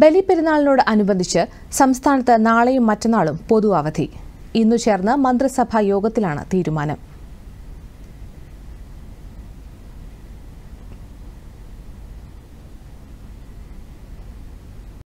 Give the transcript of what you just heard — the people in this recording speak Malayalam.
ബലിപെരുന്നാളിനോട് അനുബന്ധിച്ച് സംസ്ഥാനത്ത് നാളെയും മറ്റന്നാളും പൊതു അവധി ഇന്നു ചേർന്ന മന്ത്രിസഭാ യോഗത്തിലാണ് തീരുമാനം